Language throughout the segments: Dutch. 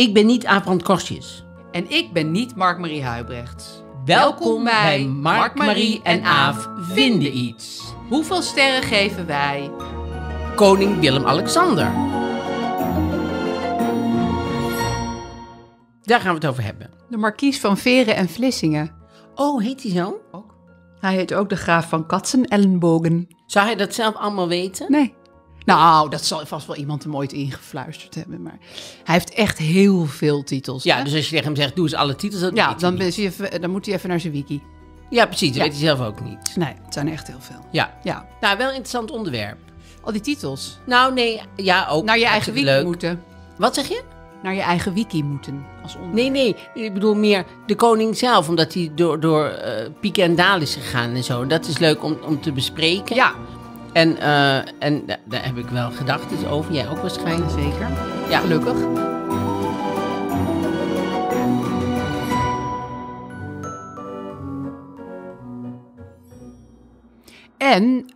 Ik ben niet Abrand Korsjes. En ik ben niet Mark-Marie Huibrecht. Welkom, bij Mark-Marie en Aaf vinden iets. Hoeveel sterren geven wij? Koning Willem-Alexander. Daar gaan we het over hebben. De markies van Veren en Vlissingen. Oh, heet hij zo? Ook. Hij heet ook de graaf van Katsen-Ellenbogen. Zou hij dat zelf allemaal weten? Nee. Nou, dat zal vast wel iemand hem ooit ingefluisterd hebben. Maar hij heeft echt heel veel titels. Ja, dus als je tegen hem zegt, doe eens alle titels. ja, dan, dan moet hij even naar zijn wiki. Ja, precies. Dat weet hij zelf ook niet. Nee, het zijn echt heel veel. Ja. ja. Nou, wel een interessant onderwerp. Al die titels. Nou, nee. Ja, ook. Naar je eigen wiki moeten. Wat zeg je? Naar je eigen wiki moeten. Als onderwerp. Nee, nee. Ik bedoel meer de koning zelf. Omdat hij door, door eh, pieken en dalen is gegaan en zo. dat is leuk om, om te bespreken. Ja. En, uh, en daar heb ik wel gedachten over. Jij ook waarschijnlijk. Zeker. Ja. Gelukkig. En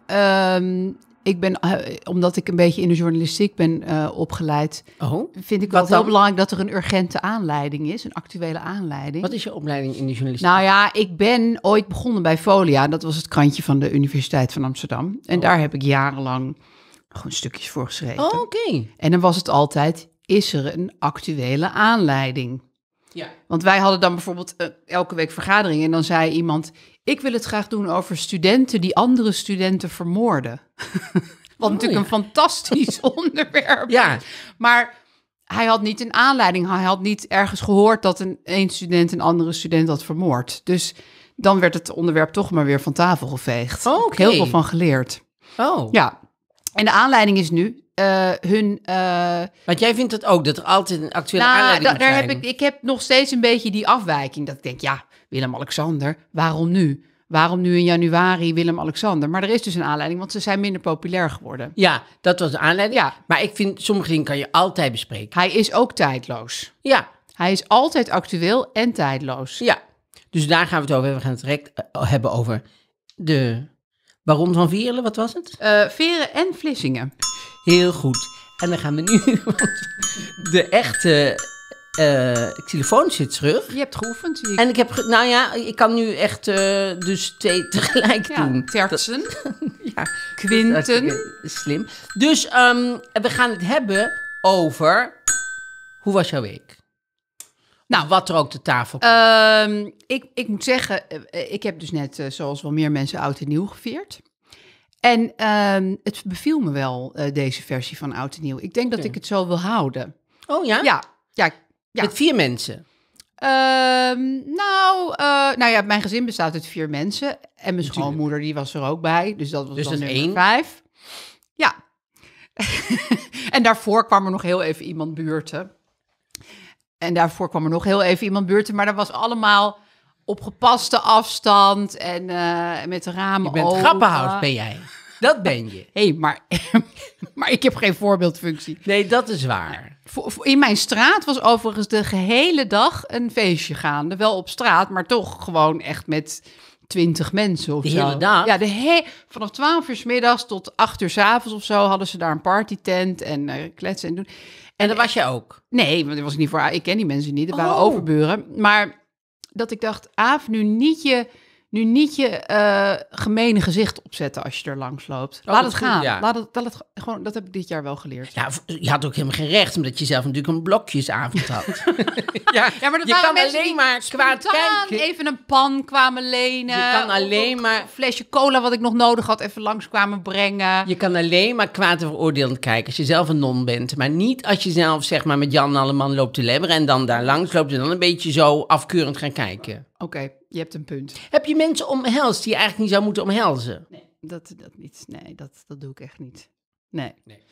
um, ik ben, eh, omdat ik een beetje in de journalistiek ben eh, opgeleid, oh, vind ik wel heel belangrijk dat er een urgente aanleiding is, een actuele aanleiding. Wat is je opleiding in de journalistiek? Nou ja, ik ben ooit begonnen bij Folia, dat was het krantje van de Universiteit van Amsterdam. En oh. daar heb ik jarenlang gewoon stukjes voor geschreven. Oh, oké. En dan was het altijd, is er een actuele aanleiding? Ja. Want wij hadden dan bijvoorbeeld eh, elke week vergaderingen en dan zei iemand: Ik wil het graag doen over studenten die andere studenten vermoorden. Wat natuurlijk oh, een fantastisch onderwerp. Ja. Maar hij had niet een aanleiding. Hij had niet ergens gehoord dat een, een student een andere student had vermoord. Dus dan werd het onderwerp toch maar weer van tafel geveegd. Oh, heel veel van geleerd. Oh. Ja. En de aanleiding is nu uh, hun. Eh, want jij vindt het ook dat er altijd een actuele nou, aanleiding da, daar zijn. Heb ik, ik heb nog steeds een beetje die afwijking. Dat ik denk, ja, Willem-Alexander, waarom nu? Waarom nu in januari Willem-Alexander? Maar er is dus een aanleiding, want ze zijn minder populair geworden. Ja, dat was de aanleiding. Ja. Maar ik vind, sommige dingen kan je altijd bespreken. Hij is ook tijdloos. Ja. Hij is altijd actueel en tijdloos. Ja. Dus daar gaan we het over hebben. We gaan het direct eh, hebben over de waarom van Vierle. Wat was het? Veren en Vlissingen. Heel goed. En dan gaan we nu de echte uh, eh, telefoon zit terug. Je hebt geoefend. En ik heb, nou ja, ik kan nu echt eh, dus twee tegelijk doen. Tertsen. Dat... ja, kwinten. Eh, slim. Dus ehm, we gaan het hebben over hoe was jouw week? Nou, wat er ook de tafel komt. Ehm, ik, ik moet zeggen, ik heb dus net, zoals wel meer mensen, oud en nieuw gevierd. En ehm, het beviel me wel, eh, deze versie van Oud en Nieuw. Ik denk dat ik het zo wil houden. Oh ja? Ja. ja, Met vier mensen? Ehm, nou, eh, nou ja, mijn gezin bestaat uit vier mensen. En mijn schoonmoeder, die was er ook bij. Dus dat was dus dan nummer vijf. Ja. en daarvoor kwam er nog heel even iemand buurten. En daarvoor kwam er nog heel even iemand buurten. Maar dat was allemaal op gepaste afstand en eh, met de ramen open. Je bent grappenhuis, ben jij. Dat ben je. Hé, hey, maar, maar ik heb geen voorbeeldfunctie. Nee, dat is waar. In mijn straat was overigens de gehele dag een feestje gaande. Wel op straat, maar toch gewoon echt met twintig mensen of de Hele dag? Ja, de he vanaf twaalf uur s middags tot acht uur s avonds of zo hadden ze daar een partytent en eh, kletsen en doen. En, en was je ook? Nee, want dat was niet voor. Ik ken die mensen niet. Dat waren oh. overburen. Maar dat ik dacht, Aaf, nu niet je nu niet je uh, gemene gezicht opzetten als je er langs loopt. Oh, laat het gaan. Ja. Laat het, dat, het, gewoon, dat heb ik dit jaar wel geleerd. Ja, je had ook helemaal geen recht, omdat je zelf natuurlijk een blokjesavond had. ja, maar dat je kan alleen maar kwaad kijken. even een pan kwamen lenen. Je kan alleen maar... Een flesje cola wat ik nog nodig had even langs kwamen brengen. Je kan alleen maar kwaad en veroordelend kijken als je zelf een non bent. Maar niet als je zelf zeg maar met Jan Alleman loopt te lebberen en dan daar langs loopt en dan een beetje zo afkeurend gaan kijken. Oké je hebt een punt. Heb je mensen omhelst die je eigenlijk niet zou moeten omhelzen? Nee, dat, dat niet. Nee, dat, dat doe ik echt niet. Nee. nee.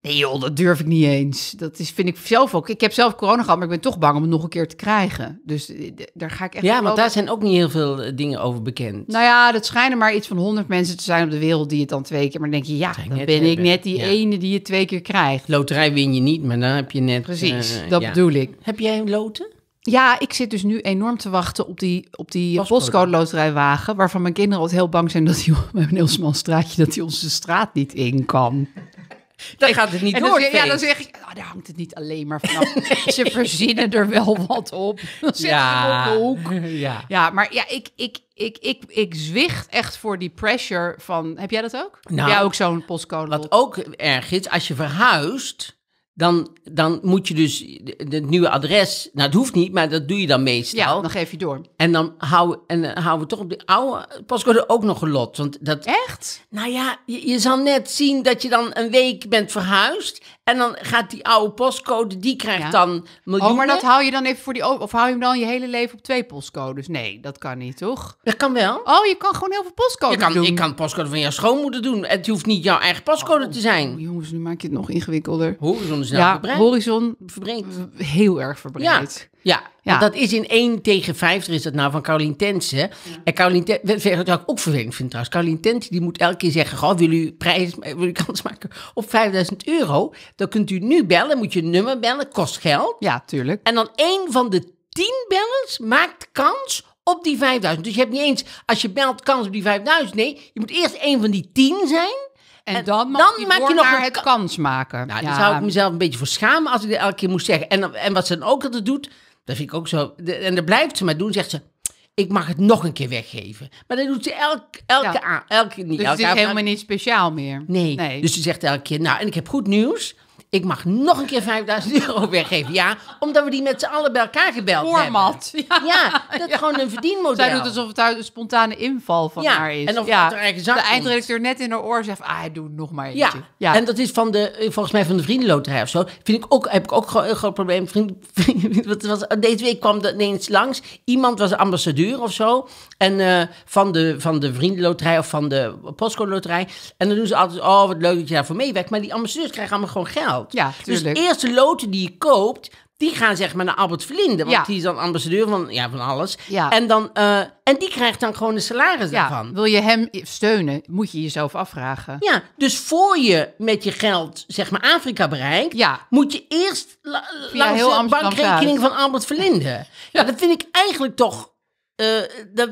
Nee joh, dat durf ik niet eens. Dat is, vind ik zelf ook. Ik heb zelf corona gehad, maar ik ben toch bang om het nog een keer te krijgen. Dus eh, daar ga ik echt Ja, want daar zijn ook niet heel veel eh, dingen over bekend. Nou ja, dat schijnen maar iets van honderd mensen te zijn op de wereld die het dan twee keer... Maar dan denk je, ja, dan ben ik net die ene die het twee keer krijgt. Loterij win je niet, maar dan heb je net... Precies, eh, dat bedoel ik. Heb jij een loten? Ja, ik zit dus nu enorm te wachten op die, op die postcode loterijwagen, waarvan mijn kinderen altijd heel bang zijn dat hij op een heel smal straatje, dat hij onze straat niet in kan. Dan gaat het niet en door. Dan, ja, dan zeg ik, oh, daar hangt het niet alleen maar vanaf. Ze verzinnen er wel wat op. ja. op de hoek. Ja. ja, maar ja, ik, ik, ik, ik, ik zwicht echt voor die pressure van... Heb jij dat ook? Nou, heb jij ook zo'n postcode? Wat ook erg is, als je verhuist... Dan, dan moet je dus het nieuwe adres. Nou, het hoeft niet, maar dat doe je dan meestal. Ja, dan geef je door. En dan houden, en, eh, houden we toch op de oude postcode ook nog een lot, Want dat, Echt? Nou ja, je, je zal net zien dat je dan een week bent verhuisd. En dan gaat die oude postcode, die krijgt dan miljoenen. Oh, maar dat hou je dan even voor die... Of hou je hem dan je hele leven op twee postcodes? Nee, dat kan niet, toch? Dat kan wel. Oh, je kan gewoon heel veel postcodes kan, doen. Ik kan postcode van jouw schoonmoeder doen. Het hoeft niet jouw eigen postcode oh, te zijn. Oh, jongens, nu maak je het nog ingewikkelder. Horizon horizon snel ja, horizon verbreed. Heel erg verbreed. Ja, ja, dat is in 1 tegen 50 is dat nou van Caroline Tense. En Caroline wat ik ook vervelend vind trouwens. Caroline die moet elke keer zeggen, wil u, prijs, wil u kans maken op 5000 euro? Dan kunt u nu bellen, moet je een nummer bellen, kost geld. Ja, tuurlijk. En dan één van de 10 bellers maakt kans op die 5000. Dus je hebt niet eens, als je belt, kans op die 5000. Nee, je moet eerst één van die 10 zijn. En, dan, maak je nog een kans maken. Nou, ja. daar zou ik mezelf een beetje voor schamen als ik dat elke keer moest zeggen. En, en wat ze dan ook altijd doet, dat vind ik ook zo. en dat blijft ze maar doen, zegt ze ik mag het nog een keer weggeven. Maar dat doet ze elke, elke, ja. niet. Dus het is helemaal niet speciaal meer. nee. Dus ze zegt elke keer, nou, en ik heb goed nieuws ik mag nog een keer 5000 euro weggeven. Ja, omdat we die met z'n allen bij elkaar gebeld hebben. Ja. ja, dat is gewoon een verdienmodel. Zij doet alsof het een spontane inval van haar is. En of ja. eigenlijk De eindredacteur net in haar oor zegt, ah, doe nog maar eentje. Ja. ja, en dat is van de, volgens mij van de vriendenloterij of zo. Vind ik ook, heb ik ook een groot probleem. Vriend, wat was, deze week kwam dat ineens langs. Iemand was ambassadeur of zo. En eh, van, de, van de vriendenloterij of van de postcode loterij. En dan doen ze altijd, oh, wat leuk dat je daarvoor meewerkt. Maar die ambassadeurs krijgen allemaal gewoon geld. Ja, Dus de eerste loten die je koopt, die gaan zeg maar naar Albert Verlinde. Want die is dan ambassadeur van, ja, van alles. En, dan, eh, en die krijgt dan gewoon een salaris ja. daarvan. Wil je hem steunen, moet je jezelf afvragen. Ja, dus voor je met je geld zeg maar Afrika bereikt... moet je eerst la langs de bankrekening van Albert Verlinde. ja, nou, dat vind ik eigenlijk toch... Eh, dat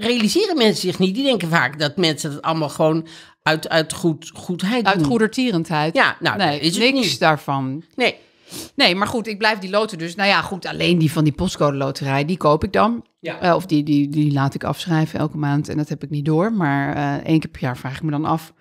realiseren mensen zich niet. Die denken vaak dat mensen dat allemaal gewoon uit, uit goed, goedheid Uit goedertierendheid. Ja, nou, nee, is niks daarvan. Nee. Nee, maar goed, ik blijf die loten dus. Nou ja, goed, alleen die van die postcode loterij, die koop ik dan. Ja. Eh, of die, die, die laat ik afschrijven elke maand. En dat heb ik niet door. Maar uh, één keer per jaar vraag ik me dan af,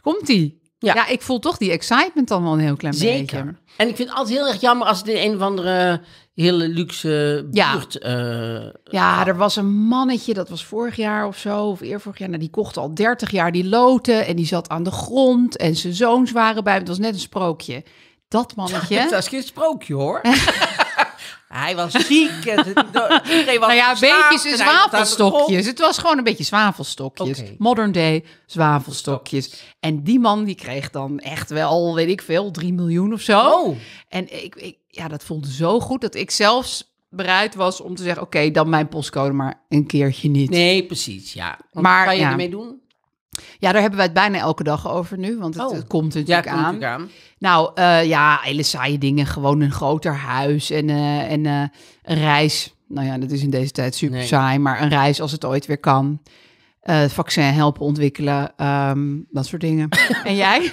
komt die? Ja. ik voel toch die excitement dan wel een heel klein Zeker. En ik vind het altijd heel erg jammer als het in een of andere hele luxe buurt. Eh, ja. ja, er was een mannetje, dat was vorig jaar of zo, of eer vorig jaar. Nou, die kocht al 30 jaar die loten en die zat aan de grond en zijn zoons waren bij hem. Het was net een sprookje. Dat mannetje. Dat was geen sprookje hoor. Hij was ziek. En was nou ja, beetje zwavelstokjes. Het was gewoon een beetje zwavelstokjes. Modern day zwavelstokjes. En die man die kreeg dan echt wel, weet ik veel, 3 miljoen of zo. Oh. En ik, ik, ja, dat voelde zo goed dat ik zelfs bereid was om te zeggen: oké, dan mijn postcode maar een keertje niet. Nee, precies, ja. maar kan je ja. ermee doen? Ja, daar hebben wij het bijna elke dag over nu, want het, oh. het komt natuurlijk ja, aan. aan. Nou, eh, ja, hele saaie dingen. Gewoon een groter huis en, eh, en eh, een reis. Nou ja, dat is in deze tijd super saai, maar een reis als het ooit weer kan. vaccin helpen ontwikkelen, ehm, dat soort dingen. en jij?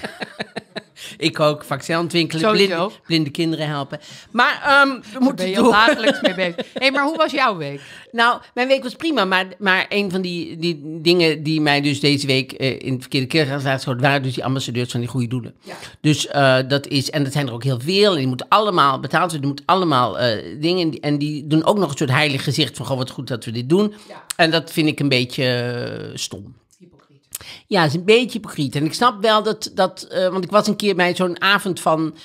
ik ook. Vaccin ontwikkelen, blinde, blinde, kinderen helpen. Maar ehm, we moeten ben je dagelijks mee bezig. hey, maar hoe was jouw week? Nou, mijn week was prima. Maar, maar een van die, die dingen die mij dus deze week eh, in het verkeerde keer soort waren dus die ambassadeurs van die goede doelen. Dus eh, dat is, en dat zijn er ook heel veel. En die moeten allemaal betaald worden. Die moeten allemaal eh, dingen. En die doen ook nog een soort heilig gezicht van, wat goed dat we dit doen. En dat vind ik een beetje stom. Ja, het is een beetje hypocriet. En ik snap wel dat, dat eh, want ik was een keer bij zo'n avond van,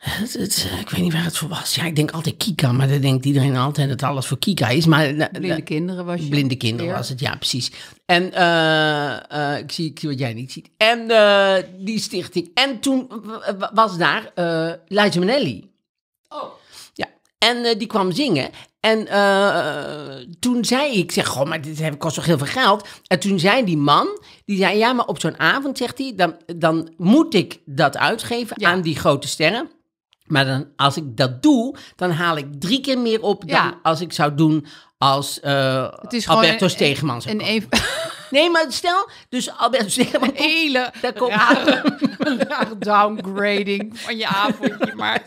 het, ik weet niet waar het voor was. Ja, ik denk altijd Kika, maar dan denkt iedereen altijd dat alles voor Kika is. Maar, blinde kinderen was je. Blinde kinderen was het, ja, precies. En eh, eh, ik, zie, wat jij niet ziet. En die stichting. En toen was daar uh, Liza Minnelli. Oh. En eh, die kwam zingen. En eh, eh, toen zei ik, zeg, goh, maar dit kost toch heel veel geld? En toen zei die man, die zei, ja, maar op zo'n avond, zegt hij, dan, dan moet ik dat uitgeven aan die grote sterren. Maar dan, als ik dat doe, dan haal ik drie keer meer op dan als ik zou doen als uh, Alberto een, Stegeman. Een, een, Nee, maar stel, dus Albert zeg maar hele daar komt, rare, downgrading van je avondje, maar...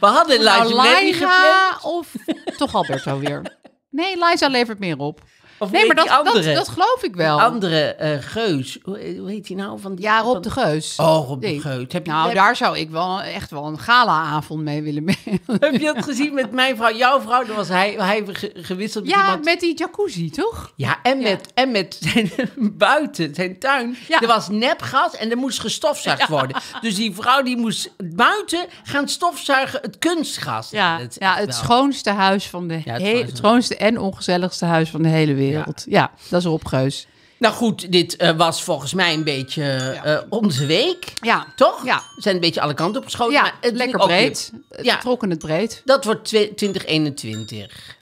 We hadden Liza Liza of toch Alberto weer. Nee, Liza levert meer op nee, maar dat, dat, dat, geloof ik wel. Andere eh, Geus, hoe, hoe, heet die nou? Van ja, Rob de Geus. Oh, Rob de Geus. Heb je, nou, daar zou ik wel echt wel een galaavond mee willen mee. Heb je dat gezien met mijn vrouw, jouw vrouw? Dan was hij, hij gewisseld ja, met iemand. met die jacuzzi, toch? Ja, en met, En met zijn buiten, zijn tuin. Er was nepgas en er moest gestofzuigd worden. Dus die vrouw die moest buiten gaan stofzuigen het kunstgas. Ja, het, ja, het schoonste huis van de... het, het schoonste en ongezelligste huis van de hele wereld. Ja, dat is Rob Geus. Nou goed, dit eh, was volgens mij een beetje eh, onze week. Ja. Toch? Ja. We zijn een beetje alle kanten opgeschoten. Ja, maar het lekker breed. ja. Trokken het breed. Dat wordt 2021.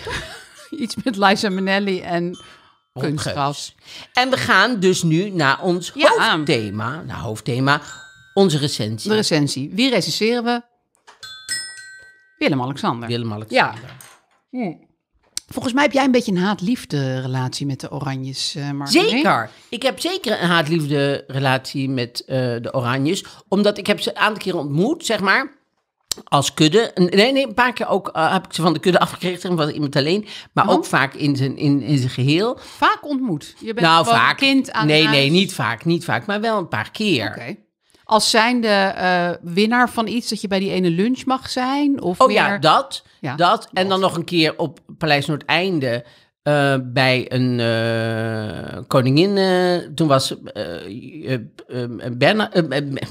Iets met Liza Minnelli en kunstgras. En we gaan dus nu naar ons ja. hoofdthema. Nou, hoofdthema. Onze recensie. De recensie. Wie recenseren we? Willem-Alexander. Willem-Alexander. Ja. Hm. Volgens mij heb jij een beetje een haat-liefde relatie met de Oranjes, eh, Mark. Zeker. Ik heb zeker een haat-liefde relatie met eh, de Oranjes. Omdat ik heb ze een aantal keren ontmoet, zeg maar. Als kudde. Nee, nee, een paar keer ook eh, heb ik ze van de kudde afgekregen. was iemand alleen. Maar oh. ook vaak in zijn, in, in zijn geheel. Vaak ontmoet? Je bent nou, vaak, kind aan Nee, nee, niet vaak, niet vaak. Maar wel een paar keer. Oké als zijnde uh, winnaar van iets dat je bij die ene lunch mag zijn? Of oh ja, dat. dat. En dan nog een keer op Paleis Noordeinde. Uh, bij een eh, koningin, toen was Berna,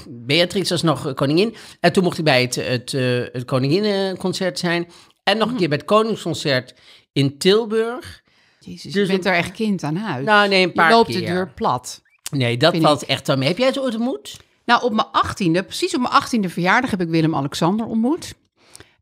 Beatrix was nog koningin. En toen mocht ik bij het, het, het koninginnenconcert zijn. En nog een hmm. keer bij het koningsconcert in Tilburg. Jezus, dus je bent er echt kind aan huis. Nou nee, een paar je loopt de deur plat. Nee, dat valt echt aan mee. Heb jij het ooit ontmoet? Nou, op mijn achttiende, precies op mijn achttiende verjaardag heb ik Willem-Alexander ontmoet.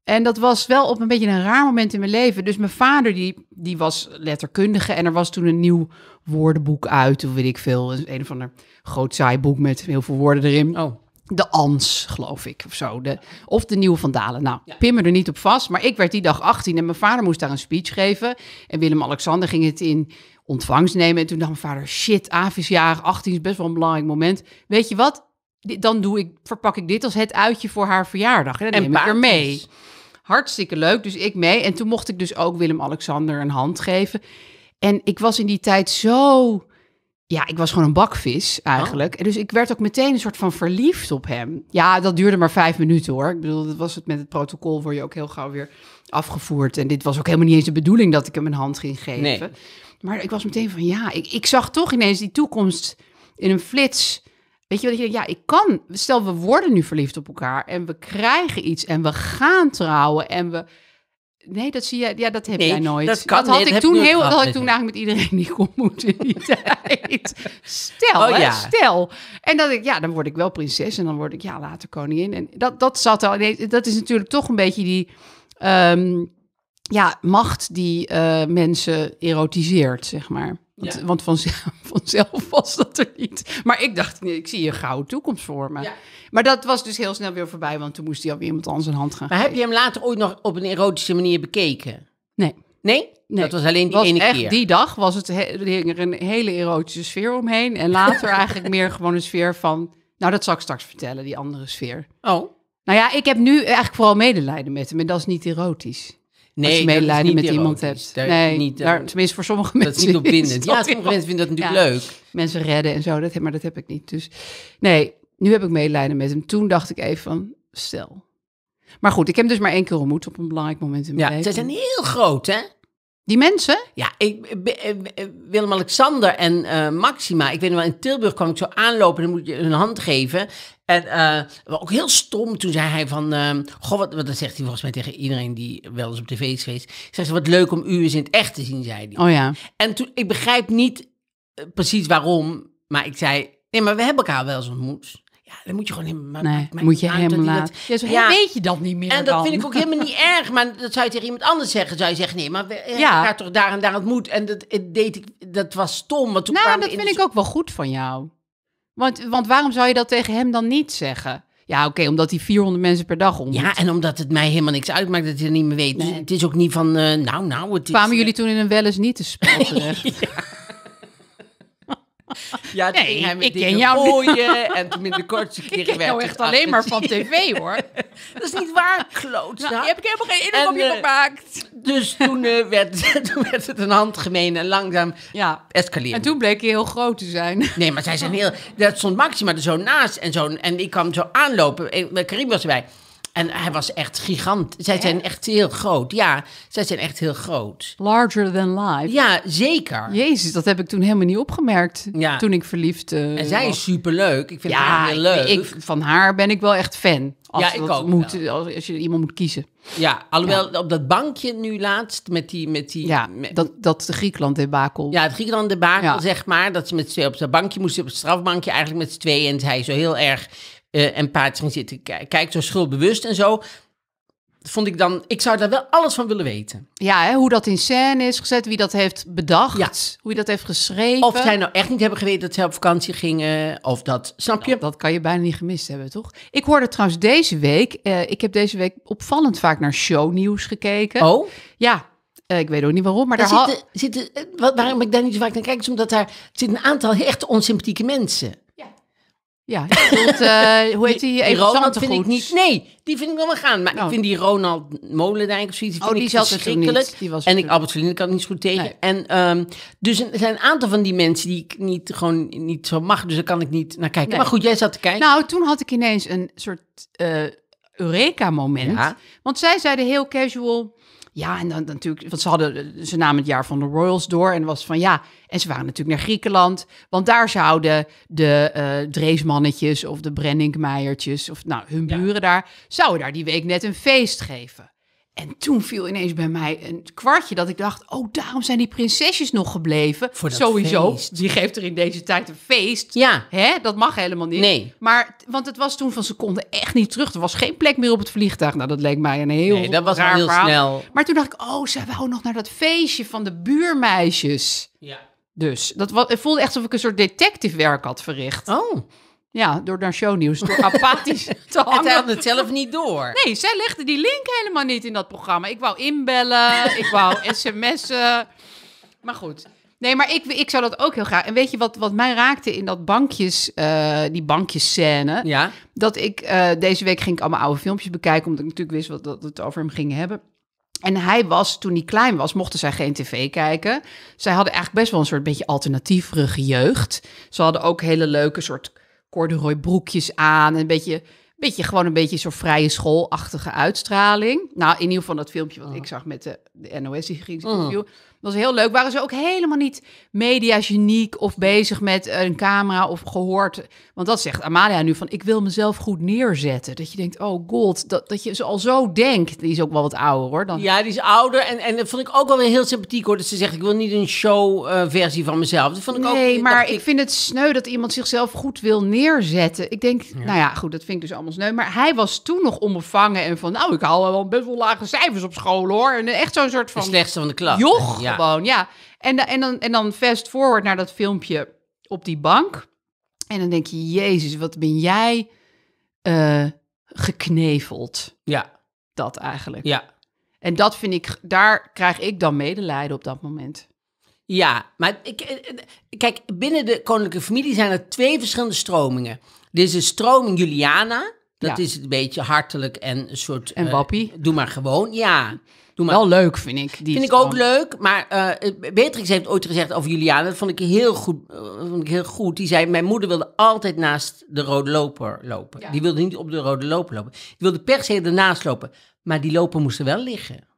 En dat was wel op een beetje een raar moment in mijn leven. Dus mijn vader, die, die was letterkundige en er was toen een nieuw woordenboek uit, of weet ik veel. Een of ander groot saai boek met heel veel woorden erin. Oh. De Ans, geloof ik, of zo. De, of de Nieuwe Van Dalen. Nou, ja. pin me er niet op vast, maar ik werd die dag 18 en mijn vader moest daar een speech geven. En Willem-Alexander ging het in ontvangst nemen. En toen dacht mijn vader, shit, Avis jaar 18 is best wel een belangrijk moment. Weet je wat? dan doe ik, verpak ik dit als het uitje voor haar verjaardag. En dan en neem ik er mee. Hartstikke leuk, dus ik mee. En toen mocht ik dus ook Willem-Alexander een hand geven. En ik was in die tijd zo... Ja, ik was gewoon een bakvis eigenlijk. Oh. dus ik werd ook meteen een soort van verliefd op hem. Ja, dat duurde maar vijf minuten hoor. Ik bedoel, dat was het met het protocol, word je ook heel gauw weer afgevoerd. En dit was ook helemaal niet eens de bedoeling dat ik hem een hand ging geven. Maar ik was meteen van ja, ik, ik zag toch ineens die toekomst in een flits. Weet je wat je denkt? Ja, ik kan. Stel, we worden nu verliefd op elkaar en we krijgen iets en we gaan trouwen en we. Nee, dat zie je. Ja, dat heb jij nooit. Dat, kan, had ik toen heel. Dat had ik toen eigenlijk met iedereen die ik in die tijd. Stel, oh ja. stel. En dat ik, ja, dan word ik wel prinses en dan word ik, ja, later koningin. En dat, dat zat al. Nee, dat is natuurlijk toch een beetje die. Ehm, ja, macht die eh, mensen erotiseert, zeg maar. Want, ja. vanzelf, was dat er niet. Maar ik dacht, nee, ik zie een gouden toekomst voor me. Maar dat was dus heel snel weer voorbij, want toen moest hij alweer met anders een hand gaan. Maar heb je hem later ooit nog op een erotische manier bekeken? Nee. Nee? Dat was alleen die was ene echt, keer. Die dag was het er een hele erotische sfeer omheen. En later eigenlijk meer gewoon een sfeer van. Nou, dat zal ik straks vertellen, die andere sfeer. Oh. Nou ja, ik heb nu eigenlijk vooral medelijden met hem. En dat is niet erotisch. Nee, als je medelijden met erotisch. iemand hebt. Daar, nee, niet, eh, daar, tenminste voor sommige mensen. Dat is niet opwindend. Ja, sommige mensen vinden dat natuurlijk leuk. Mensen redden en zo, dat, maar dat heb ik niet. Dus nee, nu heb ik medelijden met hem. Toen dacht ik even van, stel. Maar goed, ik heb hem dus maar één keer ontmoet op een belangrijk moment in mijn ja, leven. Ze zijn heel groot, hè? Die mensen? Ja, ik, eh, eh, eh, Willem-Alexander en Maxima. Ik weet nog wel, in Tilburg kwam ik zo aanlopen en dan moet je een hand geven. En uh, ook heel stom, toen zei hij van... Ehm, goh, wat, wat zegt hij volgens mij tegen iedereen die wel eens op tv is geweest. Zegt ze, wat leuk om u eens in het echt te zien, zei hij. Oh ja. En toen, ik begrijp niet precies waarom, maar ik zei... Nee, maar we hebben elkaar wel eens ontmoet. Ja, dan moet je gewoon helemaal... Nee, moet je hem laten. weet je dat niet meer En dat dan. vind ik ook helemaal niet erg. Maar dat zou je tegen iemand anders zeggen. Zou je zeggen, nee, maar we eh, ja. toch daar en daar ontmoet. En dat, het deed ik, dat was stom. Want toen nou, dat vind ik ook wel goed van jou. Want, want waarom zou je dat tegen hem dan niet zeggen? Ja, oké, omdat hij 400 mensen per dag ontmoet. Ja, en omdat het mij helemaal niks uitmaakt dat hij het niet meer weet. het is ook niet van, eh, nou, nou, het is... Kwamen eh, jullie toen in een wel niet te spotten? Ja, ik ken jou gooien. En toen in de kortste keer Ik echt alleen maar van tv, hoor. dat is niet waar, klootzak Nou, heb ik helemaal geen indruk op je eh, gemaakt. Dus toen, eh, werd, toen werd het een handgemeen en langzaam ja. escaleren. En toen bleek je heel groot te zijn. Nee, maar zij zijn heel... Dat stond Maxima er zo naast en zo. En ik kwam zo aanlopen. Eh, Karim was erbij. En hij was echt gigant. Zij zijn echt heel groot. Ja, zij zijn echt heel groot. Larger than life. Ja, zeker. Jezus, dat heb ik toen helemaal niet opgemerkt. Ja. Toen ik verliefd eh, En zij was. is superleuk. Ik vind haar heel leuk. Ik, van haar ben ik wel echt fan. Als ja, ik ook. Moet, als, je iemand moet kiezen. Ja, alhoewel op dat bankje nu laatst met die... Met die ja, met, dat, dat Griekenland-debakel. Ja, het Griekenland-debakel, zeg maar. Dat ze met z'n op dat bankje moesten, op het strafbankje eigenlijk met z'n tweeën. En zij zo heel erg eh, en paardjes zit zitten kijken, zo schuldbewust en zo. Vond ik dan, ik zou daar wel alles van willen weten. Ja, hè, hoe dat in scène is gezet, wie dat heeft bedacht, ja. hoe je dat heeft geschreven. Of zij nou echt niet hebben geweten dat ze op vakantie gingen, of dat, snap je? Nou, dat kan je bijna niet gemist hebben, toch? Ik hoorde trouwens deze week, eh, ik heb deze week opvallend vaak naar shownieuws gekeken. Oh? Ja, eh, ik weet ook niet waarom, maar daar, zitten, zitten, waarom ik daar niet zo vaak naar kijk, is omdat daar zit een aantal echt onsympathieke mensen. Ja, eh, hoe heet die? die Ronald vind ik niet. Nee, die vind ik wel gaan. Maar ik nou. vind die Ronald Molendijk of zoiets. Die oh, die is verschrikkelijk. Die was en ik Albertine kan niet zo goed tegen. En um, dus er zijn een aantal van die mensen die ik niet gewoon niet zo mag. Dus daar kan ik niet naar kijken. Maar goed, jij zat te kijken. Nou, toen had ik ineens een soort eh, Eureka-moment. Want zij zeiden heel casual. Ja, en dan, natuurlijk, want ze, hadden, ze namen het jaar van de Royals door en was van ja. En ze waren natuurlijk naar Griekenland, want daar zouden de uh, Dreesmannetjes of de Brenninkmeijertjes of nou hun buren daar, zouden daar die week net een feest geven. En toen viel ineens bij mij een kwartje dat ik dacht: oh, daarom zijn die prinsesjes nog gebleven. Voor Sowieso. Die geeft er in deze tijd een feest. Ja. Hè? Dat mag helemaal niet. Nee. Maar, want het was toen van ze konden echt niet terug. Er was geen plek meer op het vliegtuig. Nou, dat leek mij een heel. Nee, dat was heel snel. Maar toen dacht ik: oh, ze wou nog naar dat feestje van de buurmeisjes. Ja. Dus dat wat. het voelde echt alsof ik een soort detective werk had verricht. Oh. Ja, door naar shownieuws, door apathisch te hangen. Het had het zelf niet door. Nee, zij legde die link helemaal niet in dat programma. Ik wou inbellen, ik wou sms'en. Maar goed. Nee, maar ik, ik zou dat ook heel graag. En weet je wat, wat mij raakte in dat bankjes, uh, die Ja. Dat ik eh, deze week ging ik allemaal oude filmpjes bekijken, omdat ik natuurlijk wist wat, dat het over hem ging hebben. En hij was, toen hij klein was, mochten zij geen tv kijken. Zij hadden eigenlijk best wel een soort beetje alternatiefere jeugd. Ze hadden ook hele leuke soort corduroy broekjes aan. Een beetje, beetje gewoon een beetje zo'n vrije schoolachtige uitstraling. Nou, in ieder geval dat filmpje wat ah. ik zag met de, NOS, die ging ah. Dat was heel leuk. Waren ze ook helemaal niet mediageniek of bezig met een camera of gehoord. Want dat zegt Amalia nu van, ik wil mezelf goed neerzetten. Dat je denkt, oh god, dat, dat je ze al zo denkt. Die is ook wel wat ouder hoor. Dan... Ja, die is ouder. En, en dat vond ik ook wel weer heel sympathiek hoor. Dat ze zegt, ik wil niet een showversie versie van mezelf. Dat vond ik nee, maar ik... vind het sneu dat iemand zichzelf goed wil neerzetten. Ik denk, nou ja, goed, dat vind ik dus allemaal sneu. Maar hij was toen nog onbevangen en van, nou, ik haal wel best wel lage cijfers op school hoor. En echt zo'n soort van... De slechtste van de klas. Joch. Ja gewoon, ja. En, en, dan, en dan fast forward naar dat filmpje op die bank. En dan denk je, jezus, wat ben jij uh, gekneveld. Ja. Dat eigenlijk. Ja. En dat vind ik, daar krijg ik dan medelijden op dat moment. Ja, maar ik, eh, eh, kijk, binnen de koninklijke familie zijn er twee verschillende stromingen. Er is stroming Juliana, dat is een beetje hartelijk en een soort... En wappie. doe maar gewoon, ja. Doe maar. Wel leuk, vind ik. Die vind ik ook leuk. Maar uh, Beatrix heeft ooit gezegd over Juliana. Dat vond ik heel goed. Eh, vond ik heel goed. Die zei: Mijn moeder wilde altijd naast de rode loper lopen. Die wilde niet op de rode loper lopen. Die wilde per se ernaast lopen. Maar die loper moest er wel liggen.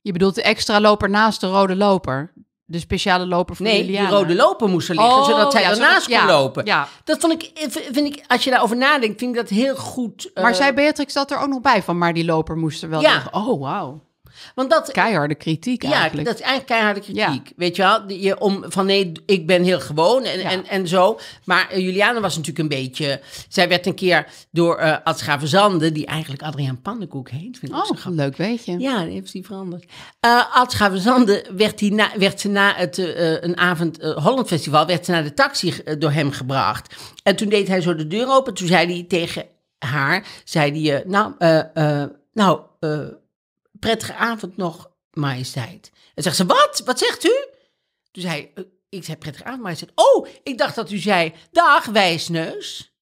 Je bedoelt de extra loper naast de rode loper? De speciale loper voor nee, Juliana. Nee, die rode loper moest er liggen, oh, zodat zij ja, ernaast kon lopen. Ja. Dat vond ik, vind ik, als je daarover nadenkt, vind ik dat heel goed. Maar eh, zei Beatrix dat er ook nog bij van, maar die loper moest er wel ja. liggen. Oh, wauw. Want dat, keiharde kritiek ja, eigenlijk. Ja, dat is eigenlijk keiharde kritiek. Weet je wel? Je, om, van nee, ik ben heel gewoon en, en, en zo. Maar eh, Juliana was natuurlijk een beetje... Zij werd een keer door uh, eh, Adscha die eigenlijk Adriaan Pannenkoek heet. Vind ik oh, leuk weet je. Ja, heeft hij veranderd. Uh, eh, Adscha werd, die werd ze na het, uh, een avond Holland Festival... werd ze naar de taxi door hem gebracht. En toen deed hij zo de deur open. Toen zei hij tegen haar, zei hij... nou, nou prettige avond nog, majesteit. En zegt ze, wat? Wat zegt u? Toen zei eh, ik zei prettige avond, majesteit. Oh, ik dacht dat u zei, dag wijsneus.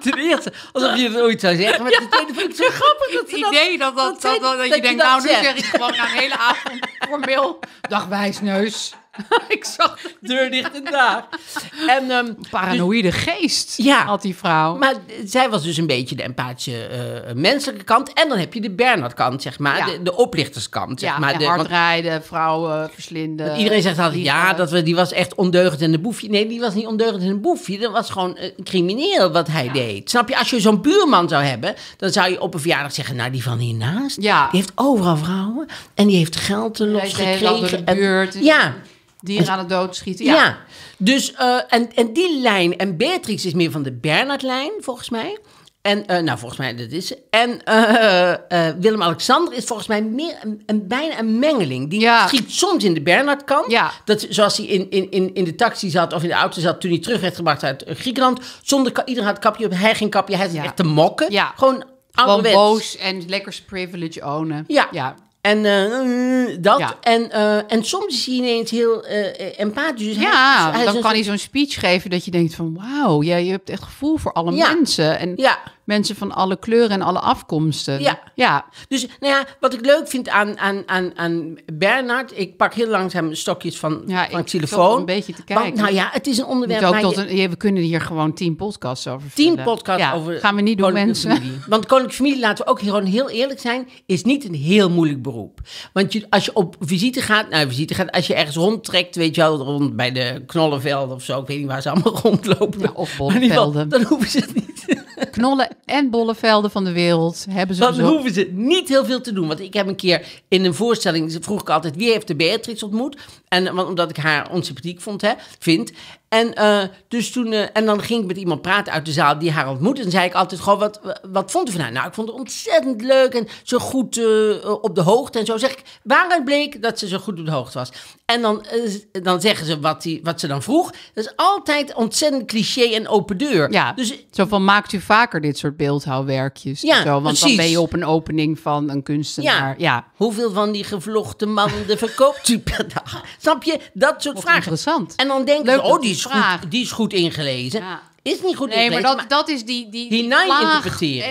Ten eerste, alsof je het ooit zou zeggen. Maar ja. tweede vind ik het zo grappig. Dat idee dat, dat, dat, dat, je denkt, nou nu zeg ik gewoon een hele avond voor formeel, dag wijsneus. ik zag de deur dicht en daar. En, ehm, Paranoïde geest ja, had die vrouw. Maar zij was dus een beetje de empathische uh, menselijke kant. En dan heb je de Bernard-kant, zeg maar. De, oplichterskant, zeg ja, maar. De, hard rijden, vrouwen verslinden. Iedereen zegt altijd, ja, eh, dat we, die was echt ondeugend en de boefje. Nee, die was niet ondeugend en een boefje. Dat was gewoon een crimineel wat hij deed. Snap je? Als je zo'n buurman zou hebben, dan zou je op een verjaardag zeggen... nou, die van hiernaast, die heeft overal vrouwen en die heeft geld er los gekregen. ja, die dus aan het dood schieten, ja. Dus, eh, en, en die lijn, en Beatrix is meer van de Bernhard-lijn, volgens mij. En, eh, nou, volgens mij, dat is ze. En eh, Willem-Alexander is volgens mij meer een, bijna een mengeling. Die ja. schiet soms in de Bernhard-kant. Ja. Dat, zoals hij in, in, in, in de taxi zat of in de auto zat toen hij terug werd gebracht uit Griekenland. Zonder, iedereen had kapje op, hij ging kapje. Hij is echt te mokken. Gewoon Gewoon boos en lekker privilege ownen. Ja. En eh, dat. En, eh, en soms is hij ineens heel uh, empathisch. Dus ja, hij, dus dan kan hij zo'n speech geven dat je denkt van... Wauw, jij je hebt echt gevoel voor alle mensen. En ja mensen van alle kleuren en alle afkomsten. Ja. ja. Dus nou ja, wat ik leuk vind aan, aan, aan, aan Bernard, ik pak heel langzaam stokjes van, ja, van telefoon. een beetje te nou kijken. nou ja, het is een onderwerp. we kunnen hier gewoon tien podcasts over Tien podcasts ja, over. Gaan we niet doen, mensen. Want koninklijke familie, laten we ook gewoon heel eerlijk zijn, is niet een heel moeilijk beroep. Want je, als je op visite gaat, nou visite gaat, als je ergens rondtrekt, weet je wel, rond bij de knollenvelden of zo, ik weet niet waar ze allemaal rondlopen. Ja, of bolvelden. Dan hoeven ze het niet knollen en bollenvelden van de wereld hebben ze. Dan hoeven ze niet heel veel te doen. Want ik heb een keer in een voorstelling, vroeg ik altijd wie heeft de Beatrix ontmoet? En want, omdat ik haar onsympathiek vond, hè, vind. En, eh, dus toen, eh, en dan ging ik met iemand praten uit de zaal die haar ontmoette. En zei ik altijd gewoon, wat, wat vond u van haar? Nou, ik vond het ontzettend leuk en zo goed eh, op de hoogte. En zo zeg ik, waaruit bleek dat ze zo goed op de hoogte was. En dan, dan zeggen ze wat, die, wat ze dan vroeg. Dat is altijd ontzettend cliché en open deur. Ja, dus, zo van maakt u vaak vaker dit soort beeldhouwwerkjes. Ja, want dan ben je op een opening van een kunstenaar. Ja. Hoeveel van die gevlochten mannen verkoopt u per dag? Snap je? Dat soort vragen. Interessant. En dan denk je, oh, die is, vraag. goed, die is goed ingelezen. Is niet goed nee, ingelezen. Nee, maar dat, dat is die... Die, die, die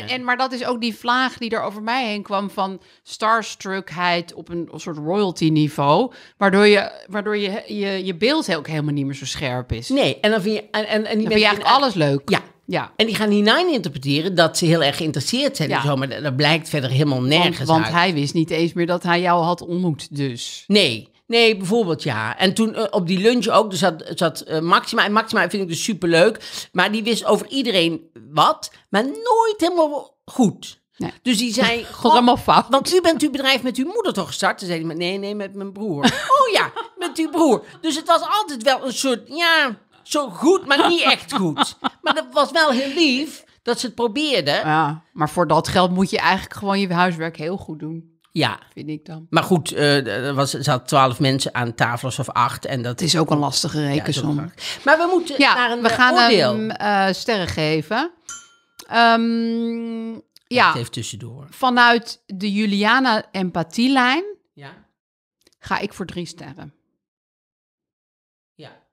en, maar dat is ook die vlaag die er over mij heen kwam... van starstruckheid op een, soort royalty-niveau... waardoor, je, waardoor je, je, je beeld ook helemaal niet meer zo scherp is. Nee, en dan vind je... En, en, en dan vind je eigenlijk alles leuk. Ja, ja. En die gaan hierna interpreteren dat ze heel erg geïnteresseerd zijn. Ja. Zo, maar dat, blijkt verder helemaal nergens want, want hij wist niet eens meer dat hij jou had ontmoet, dus. Nee. Nee, bijvoorbeeld ja. En toen eh, op die lunch ook, dus zat, zat eh, Maxima. En Maxima vind ik dus superleuk. Maar die wist over iedereen wat, maar nooit helemaal goed. Nee. Dus die zei... God, allemaal fout. Want u bent uw bedrijf met uw moeder toch gestart? Toen zei hij, nee, nee, met mijn broer. oh ja, met uw broer. Dus het was altijd wel een soort, ja zo goed, maar niet echt goed. Maar dat was wel heel lief dat ze het probeerden. Ja, maar voor dat geld moet je eigenlijk gewoon je huiswerk heel goed doen. Ja. Vind ik dan. Maar goed, eh, er, was, zaten twaalf mensen aan tafels of acht. En dat is ook een lastige rekensom. maar we moeten naar een we eh, gaan oordeel. Hem, eh, sterren geven. ja, ehm, ja. Even tussendoor. Vanuit de Juliana empathielijn ja. ga ik voor drie sterren.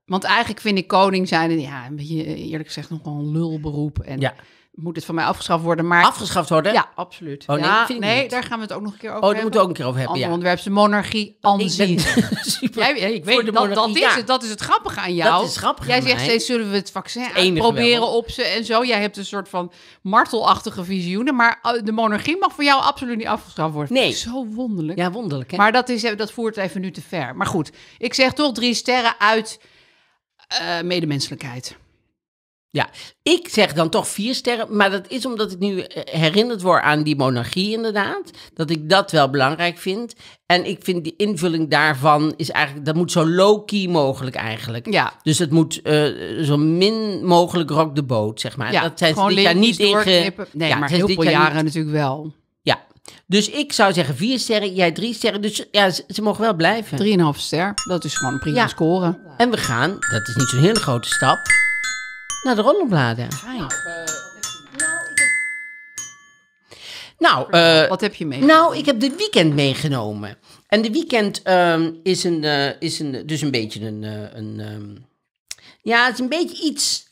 Want eigenlijk vind ik koning zijn, ja, een beetje eh, eerlijk gezegd nog wel een lulberoep. En moet het van mij afgeschaft worden, maar... Afgeschaft worden? Ja, absoluut. Oh, nee, ja, nee daar gaan we het ook nog een keer over hebben. Oh, daar moeten ook een keer over hebben, Ander onderwerp eh, de monarchie aanzien. Jij, ik weet dat, dat, is het, dat is het grappige aan jou. Dat is grappig Jij zegt steeds, zullen we het vaccin proberen op ze en zo. Jij hebt een soort van martelachtige visioenen, maar eh, de monarchie mag voor jou absoluut niet afgeschaft worden. Nee. Zo wonderlijk. Ja, wonderlijk, hè? Maar dat, is, dat voert even nu te ver. Maar goed, ik zeg toch drie sterren uit eh, medemenselijkheid. Ja, ik zeg dan toch vier sterren, maar dat is omdat ik nu eh, herinnerd word aan die monarchie inderdaad, dat ik dat wel belangrijk vind. En ik vind die invulling daarvan is eigenlijk, dat moet zo low-key mogelijk eigenlijk. Ja. Dus het moet eh, zo min mogelijk rock de boot, zeg maar. Ja, dat zijn ze dit jaar niet Nee, maar heel veel jaren natuurlijk wel. Dus ik zou zeggen vier sterren, jij drie sterren. Dus ja, ze, mogen wel blijven. Drieënhalve ster, dat is gewoon een prima Ja. score. En we gaan, dat is niet zo'n hele grote stap, naar de rollenbladen. Nou, eh, nou eh, Wat heb je mee? nou, ik heb de weekend meegenomen. En de weekend ehm, is, een, eh, is een, dus een beetje een. een ehm, ja, het is een beetje iets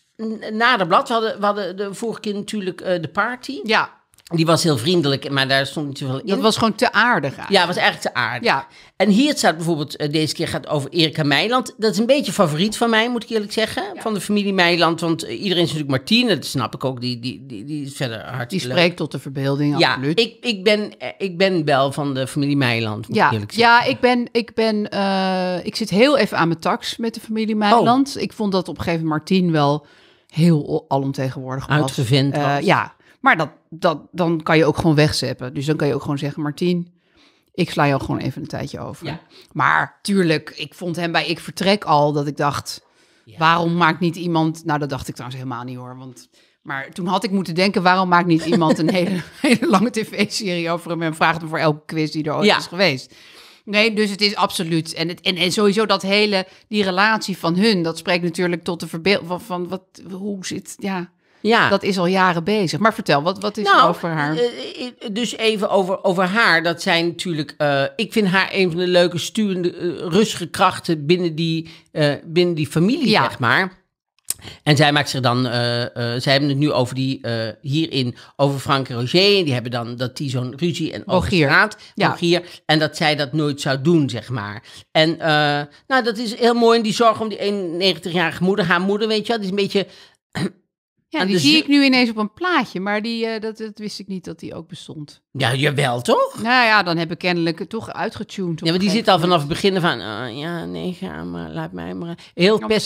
na de blad. We hadden, we hadden de vorige keer natuurlijk de party. ja, die was heel vriendelijk, maar daar stond niet zoveel in. Dat was gewoon te aardig Ja, was eigenlijk te aardig. Ja. En hier staat bijvoorbeeld, eh, deze keer gaat over Erika Meiland. Dat is een beetje favoriet van mij, moet ik eerlijk zeggen. Van de familie Meiland, want eh, iedereen is natuurlijk Martine. Dat snap ik ook, die, die, die, is verder hartstikke Die spreekt tot de verbeelding, ja, Ik, ik, ben, eh, ik ben wel van de familie Meiland, moet ja. ik eerlijk zeggen. Ja, ik, ben, ik, ben, ik zit heel even aan mijn tax met de familie oh. Meiland. Ik vond dat op een gegeven moment Martien wel heel alomtegenwoordig was. Uitgevind was. ja, maar dat dat, dan kan je ook gewoon wegzeppen. Dus dan kan je ook gewoon zeggen, Martien, ik sla jou gewoon even een tijdje over. Maar tuurlijk, ik vond hem bij Ik Vertrek al dat ik dacht, waarom maakt niet iemand... Nou, dat dacht ik trouwens helemaal niet hoor, want... Maar toen had ik moeten denken, waarom maakt niet iemand een hele, lange tv-serie over hem en vraagt hem voor elke quiz die er ooit is geweest. Nee, dus het is absoluut. En, het, en, en, sowieso dat hele, die relatie van hun, dat spreekt natuurlijk tot de verbeelding van, van wat, hoe zit, ja. Ja. Dat is al jaren bezig. Maar vertel, wat, wat is nou, er over haar? Eh, eh, eh, dus even over, over haar. Dat zijn natuurlijk... ik vind haar een van de leuke sturende, rustige krachten binnen die, binnen die familie, zeg maar. En zij maakt zich dan, zij hebben het nu over die, hierin, over Frank en Roger. En die hebben dan dat die zo'n ruzie en oogstraat, ja. En dat zij dat nooit zou doen, zeg maar. En nou, dat is heel mooi. En die zorg om die 91-jarige moeder, haar moeder, weet je wel. is een beetje ja, die dus zie ik nu ineens op een plaatje, maar die, eh, dat, wist ik niet dat die ook bestond. Ja, jawel toch? Nou ja, dan heb ik kennelijk toch uitgetuned. Ja, maar die zit al vanaf het begin van, oh, ja, nee, ga maar, laat mij maar. Heel nou,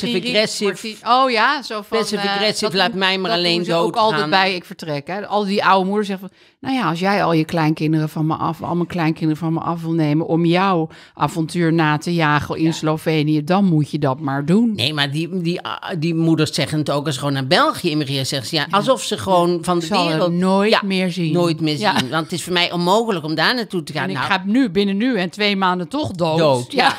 Oh ja, zo van. Passive eh, laat mij maar alleen dood. Ook altijd bij, ik vertrek. Hè? Al die oude moeder zegt van, nou ja, als jij al je kleinkinderen van me af, al mijn kleinkinderen van me af wil nemen om jouw avontuur na te jagen in Slovenië, dan moet je dat maar doen. Nee, maar die, die, ah, die moeders zeggen het ook als gewoon naar België immigreren. Zeggen ze, ja, alsof ze gewoon van de Zal wereld nooit meer zien. Nooit meer zien. Want het is voor mij onmogelijk om daar naartoe te gaan. ik nou, ga nu binnen nu en twee maanden toch dood. dood ja.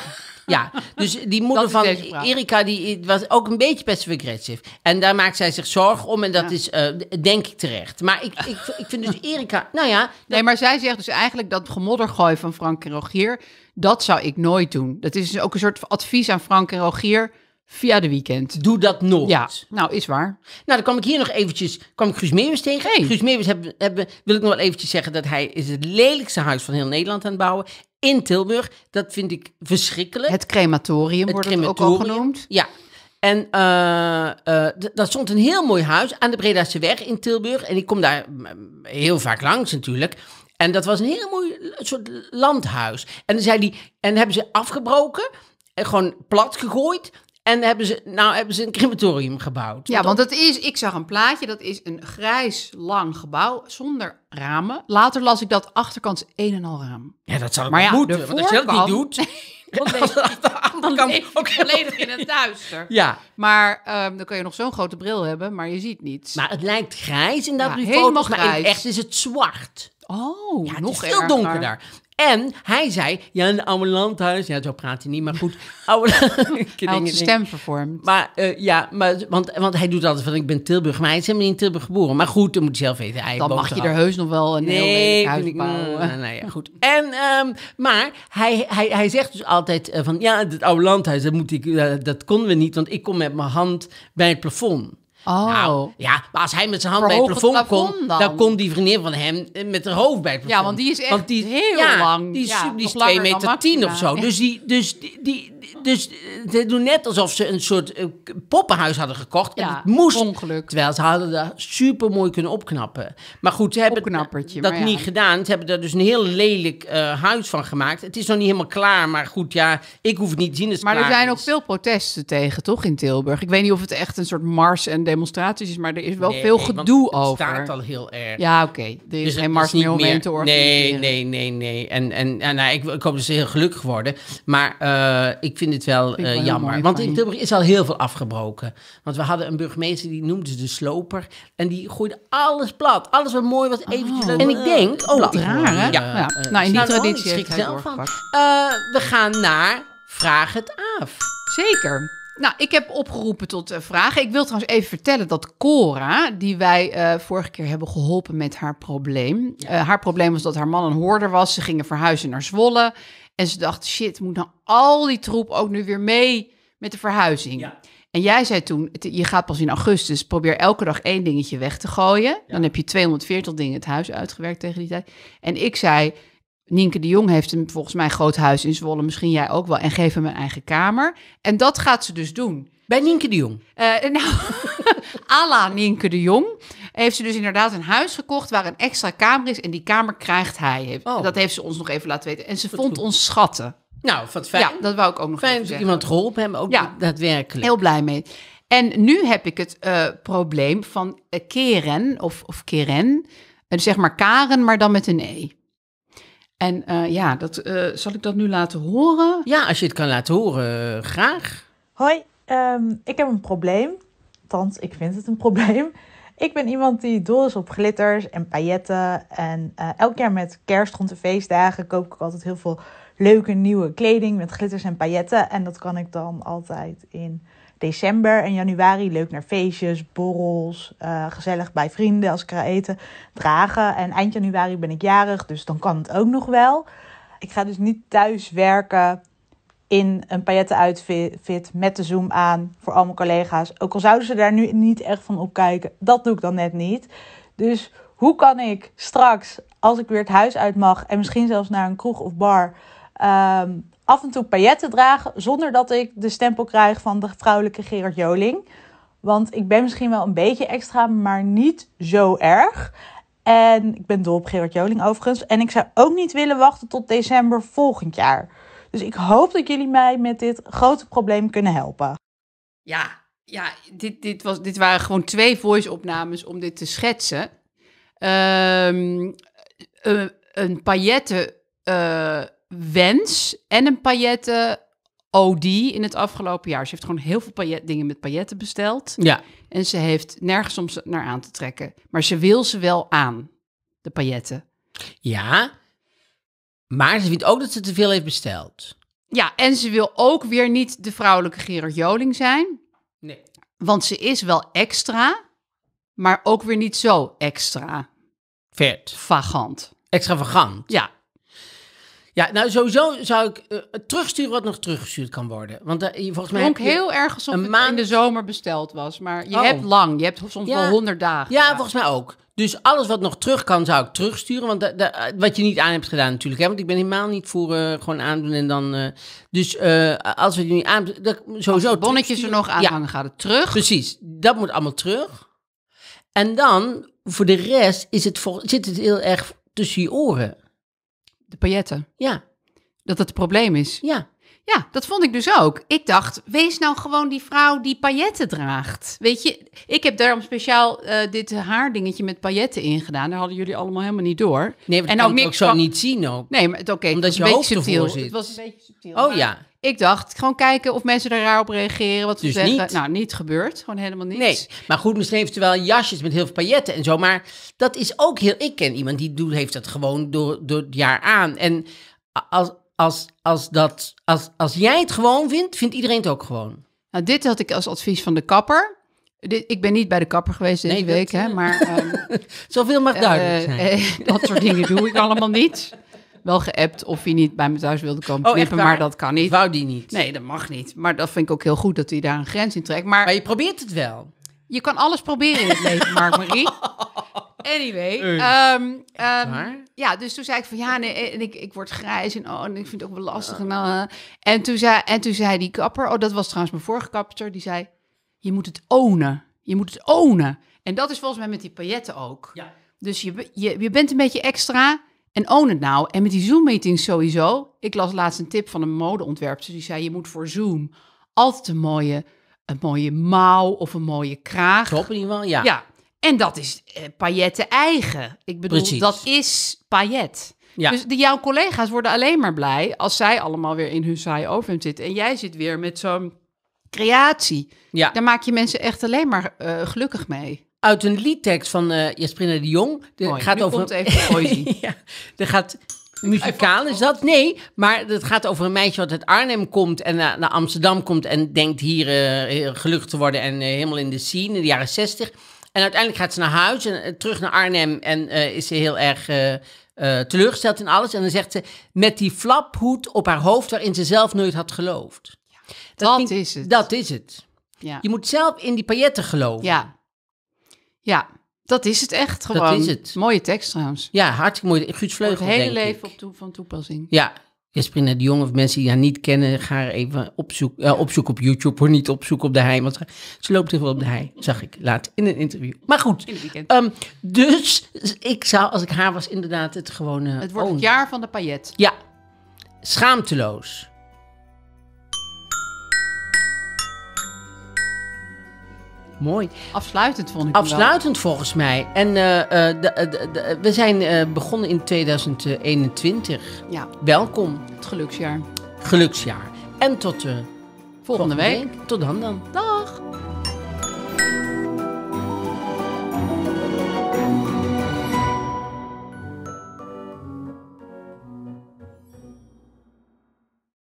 Ja, dus die moeder van Erika die was ook een beetje passive aggressive. En daar maakt zij zich zorgen om en dat is, eh, denk ik, terecht. Maar ik, ik, ik vind dus Erika, nou ja... Nee, maar zij zegt dus eigenlijk dat gemoddergooi van Frank en Rogier, dat zou ik nooit doen. Dat is dus ook een soort advies aan Frank en Rogier via de weekend. Doe dat nooit. Ja, nou is waar. Nou, dan kwam ik hier nog eventjes, kwam ik Guus Meeuwis tegen. Hey. Guus Meeuwis hebben, hebben, wil ik nog wel eventjes zeggen dat hij is het lelijkste huis van heel Nederland aan het bouwen. In Tilburg, dat vind ik verschrikkelijk. Het crematorium wordt ook al genoemd. Ja, en eh, eh, dat stond een heel mooi huis aan de Bredase Weg in Tilburg. En ik kom daar mm, heel vaak langs natuurlijk. En dat was een heel mooi soort landhuis. En dan zei die, en hebben ze afgebroken en eh, gewoon plat gegooid. En hebben ze, nou hebben ze een crematorium gebouwd. Ja, want het is, ik zag een plaatje, dat is een grijs lang gebouw zonder ramen. Later las ik dat achterkant een en al raam. Ja, dat zou maar ja, moeten, de voorkant, want als je dat niet doet... Dan leef, volledig in het duister. Ja. Maar ehm, dan kan je nog zo'n grote bril hebben, maar je ziet niets. Maar het lijkt grijs in dat ja, nu maar in echt is het zwart. Oh, ja, nog veel donkerder. En hij zei, ja, een oude landhuis. Ja, zo praat hij niet, maar goed. Oude, hij had stem vervormd. Maar eh, ja, maar, want, want hij doet altijd van, ik ben Tilburg. Maar hij is helemaal niet in Tilburg geboren. Maar goed, dan moet je zelf weten. Dan mag je er heus nog wel een heel lelijk huis bouwen. Nou, nou goed. En, ehm, maar hij, hij, hij zegt dus altijd eh, van, ja, het oude landhuis, dat, moet ik, eh, dat konden we niet. Want ik kom met mijn hand bij het plafond. Oh. Nou, ja, maar als hij met zijn hand bij het plafond, komt, dan. komt die vriendin van hem eh, met haar hoofd bij het plafond. Ja, want die is echt heel lang. Die is, ja, meter 10 of zo. Dus, die, dus die, dus eh, ze doen net alsof ze een soort eh, poppenhuis hadden gekocht. Ja, en het moest. Terwijl ze hadden daar super mooi kunnen opknappen. Maar goed, ze hebben dat niet gedaan. Ze hebben daar dus een heel lelijk eh, huis van gemaakt. Het is nog niet helemaal klaar, maar goed, ja, ik hoef het niet te zien. maar er zijn ook veel protesten tegen, toch, in Tilburg? Ik weet niet of het echt een soort mars en demonstraties is, maar er is wel veel gedoe over. Het staat al heel erg. Ja, oké. Er is dus geen mars meer om te organiseren. Nee, nee, nee, nee. En, en, nou, ik, ik hoop dat ze heel gelukkig worden. Maar ik ik vind het wel, eh, jammer. Want in Tilburg is al heel veel afgebroken. Want we hadden een burgemeester die noemde ze de sloper. En die gooide alles plat. Alles wat mooi was, eventjes oh. En ik denk, oh, wat raar hè? Ja. nou, in die nou, traditie schiet hij doorgepakt. Eh, we gaan naar Vraag het af. Zeker. Nou, ik heb opgeroepen tot eh, vragen. Ik wil trouwens even vertellen dat Cora, die wij vorige keer hebben geholpen met haar probleem. haar probleem was dat haar man een hoorder was. Ze gingen verhuizen naar Zwolle. En ze dacht, shit, moet nou al die troep ook nu weer mee met de verhuizing? Ja. En jij zei toen, je gaat pas in augustus, probeer elke dag één dingetje weg te gooien. Dan heb je 240 dingen het huis uitgewerkt tegen die tijd. En ik zei, Nienke de Jong heeft een, volgens mij groot huis in Zwolle, misschien jij ook wel, en geef hem een eigen kamer. En dat gaat ze dus doen. Bij Nienke de Jong? Uh, nou, ala Nienke de Jong heeft ze dus inderdaad een huis gekocht waar een extra kamer is. En die kamer krijgt hij. Oh. Dat heeft ze ons nog even laten weten. En ze vond ons schatten. Nou, wat fijn. Ja, dat wou ik ook nog fijn dat iemand geholpen hebben, ook ja, daadwerkelijk. Heel blij mee. En nu heb ik het eh, probleem van eh, keren of, of keren. Uh, zeg maar karen, maar dan met een e. En ja, dat, zal ik dat nu laten horen? Ja, als je het kan laten horen, graag. Hoi, ehm, ik heb een probleem. Althans, ik vind het een probleem. Ik ben iemand die dol is op glitters en pailletten. En uh, elk jaar met kerst rond de feestdagen koop ik altijd heel veel leuke nieuwe kleding met glitters en pailletten. En dat kan ik dan altijd in december en januari leuk naar feestjes, borrels, eh, gezellig bij vrienden als ik ga eten, dragen. En eind januari ben ik jarig, dus dan kan het ook nog wel. Ik ga dus niet thuis werken in een outfit met de zoom aan voor al mijn collega's. Ook al zouden ze daar nu niet echt van opkijken, dat doe ik dan net niet. Dus hoe kan ik straks, als ik weer het huis uit mag en misschien zelfs naar een kroeg of bar, ehm, af en toe pailletten dragen zonder dat ik de stempel krijg van de vrouwelijke Gerard Joling? Want ik ben misschien wel een beetje extra, maar niet zo erg. En ik ben dol op Gerard Joling overigens. En ik zou ook niet willen wachten tot december volgend jaar. Dus ik hoop dat jullie mij met dit grote probleem kunnen helpen. Ja, ja dit, dit, was, dit waren gewoon twee voice-opnames om dit te schetsen. Ehm, eh, een, een eh, wens en een paillette OD in het afgelopen jaar. Ze heeft gewoon heel veel dingen met pailletten besteld. Ja. En ze heeft nergens om ze naar aan te trekken. Maar ze wil ze wel aan, de pailletten. Ja, maar ze vindt ook dat ze te veel heeft besteld. Ja, en ze wil ook weer niet de vrouwelijke Gerard Joling zijn. Nee. Want ze is wel extra, maar ook weer niet zo extra. Vet. Vagant. Extravagant. Ja. Ja, nou sowieso zou ik eh, het terugsturen wat nog teruggestuurd kan worden. Want eh, volgens mij... Ook heel erg alsof een maand... in de zomer besteld was. Maar je oh. hebt lang. Je hebt soms wel honderd dagen. Ja, ja, volgens mij ook. Dus alles wat nog terug kan, zou ik terugsturen. Want dat wat je niet aan hebt gedaan natuurlijk. Hè? Want ik ben helemaal niet voor eh, gewoon aandoen en dan... Eh, dus eh, als we je niet aan... Dat, sowieso bonnetjes er nog aan hangen, gaat het terug. Precies, dat moet allemaal terug. En dan, voor de rest, is het zit het heel erg tussen je oren. De pailletten? Ja. Dat het probleem is? Ja. Ja, dat vond ik dus ook. Ik dacht, wees nou gewoon die vrouw die pailletten draagt. Weet je, ik heb daarom speciaal eh, dit haar dingetje met pailletten ingedaan. Daar hadden jullie allemaal helemaal niet door. Nee, en ook, nou ook zo niet zien ook. Nee, maar het oké. Omdat je een beetje subtiel. Zit. Het was een beetje subtiel. Oh ja. Ik dacht, gewoon kijken of mensen daarop raar op reageren, wat ze dus zeggen. Niet. Nou, niet gebeurd. Gewoon helemaal niets. Nee, maar goed, misschien heeft ze wel jasjes met heel veel pailletten en zo. Maar dat is ook heel... Ik ken iemand die doet, heeft dat gewoon door, door het jaar aan. En als, als, als, dat, als, als jij het gewoon vindt, vindt iedereen het ook gewoon. Nou, dit had ik als advies van de kapper. ik ben niet bij de kapper geweest deze week, hè, eh, maar... Ehm, Zoveel mag duidelijk eh, zijn. Eh, dat soort dingen doe ik allemaal niet. Wel geappt of hij niet bij me thuis wilde komen oh, knippen, maar dat kan niet. Wou die niet? Nee, dat mag niet. Maar dat vind ik ook heel goed dat hij daar een grens in trekt. Maar, maar je probeert het wel. Je kan alles proberen in het leven, Mark Marie. Anyway. Ehm, ehm, ehm, ja, dus toen zei ik van ja, nee, eh, en ik, ik word grijs en, oh, en ik vind het ook wel lastig. En, eh, en, toen zei, en toen zei die kapper, oh, dat was trouwens mijn vorige kapper, die zei: Je moet het ownen. Je moet het ownen. En dat is volgens mij met die pailletten ook. Ja. Dus je, je, bent een beetje extra en own het nou. En met die Zoom-meetings sowieso. Ik las laatst een tip van een modeontwerper die zei: Je moet voor Zoom altijd een mooie een mooie mouw of een mooie kraag. Top in ieder geval, ja. En dat is eh, pailletten eigen. Ik bedoel, dat is paillet. Dus de, jouw collega's worden alleen maar blij als zij allemaal weer in hun saai oven zitten. En jij zit weer met zo'n creatie. Ja. Daar maak je mensen echt alleen maar eh, gelukkig mee. Uit een liedtekst van uh, eh, Jasperina de Jong. De gaat over... komt even ja, er gaat muzikaal is dat? Nee, maar het gaat over een meisje wat uit Arnhem komt en naar, naar Amsterdam komt en denkt hier uh, gelukkig te worden en helemaal in de scene in de jaren zestig. En uiteindelijk gaat ze naar huis en eh, terug naar Arnhem en eh, is ze heel erg eh, teleurgesteld in alles. En dan zegt ze met die flaphoed op haar hoofd waarin ze zelf nooit had geloofd. dat is het. Dat is het. Ja. Je moet zelf in die pailletten geloven. Ja. Ja, dat is het echt gewoon. Dat is het. Mooie tekst trouwens. Ja, hartstikke mooi. Guus Vleugel, Het hele leven ik. op toe, van toepassing. Ja, Jasperina de Jong of mensen die haar niet kennen, ga haar even opzoeken, uh, opzoeken op YouTube. Hoor niet opzoeken op de hei, want ze, loopt heel veel op de hei, zag ik laat in een interview. Maar goed, in het weekend. Ehm, dus ik zou, als ik haar was, inderdaad het gewone... Het wordt het jaar van de paillet. Ja, schaamteloos. Mooi. Afsluitend vond ik Afsluitend volgens mij. En eh, eh, eh, we zijn begonnen in 2021. Ja. Welkom. Het geluksjaar. Geluksjaar. En tot de volgende, week. Tot dan dan. Dag.